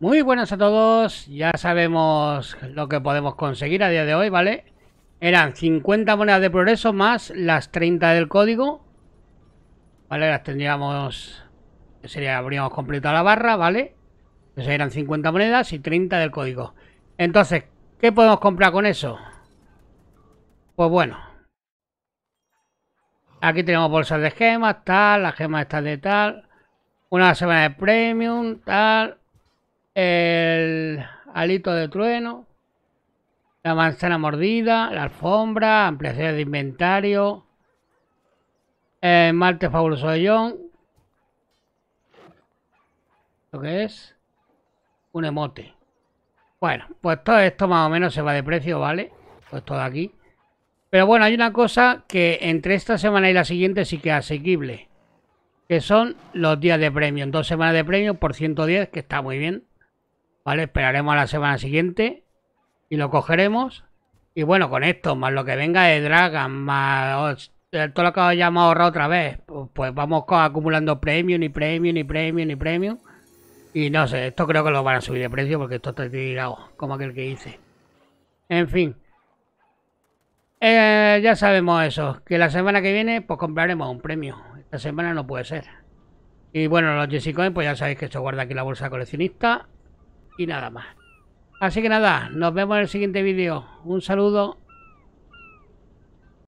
Muy buenas a todos, ya sabemos lo que podemos conseguir a día de hoy, ¿vale? Eran 50 monedas de progreso más las 30 del código, ¿vale? Las tendríamos, sería, habríamos completado la barra, ¿vale? Entonces pues eran 50 monedas y 30 del código. Entonces, ¿qué podemos comprar con eso? Pues bueno, aquí tenemos bolsas de gemas, tal, las gemas están de tal, una semana de premium, tal el alito de trueno, la manzana mordida, la alfombra, ampliación de inventario, el martes fabuloso de John. Lo que es un emote. Bueno, pues todo esto más o menos se va de precio, ¿vale? Pues todo aquí. Pero bueno, hay una cosa que entre esta semana y la siguiente sí que es asequible. Que son los días de premio. Dos semanas de premio por 110, que está muy bien. ¿Vale? Esperaremos a la semana siguiente y lo cogeremos. Y bueno, con esto, más lo que venga de Dragon, más oh, eh, todo lo que hayamos ahorrado otra vez, pues vamos acumulando premium y premium y premium y premium. Y no sé, esto creo que lo van a subir de precio porque esto está tirado, como aquel que hice. En fin. Eh, ya sabemos eso, que la semana que viene pues compraremos un premio. Esta semana no puede ser. Y bueno, los Coins, pues ya sabéis que esto guarda aquí la bolsa coleccionista y nada más. Así que nada, nos vemos en el siguiente vídeo. Un saludo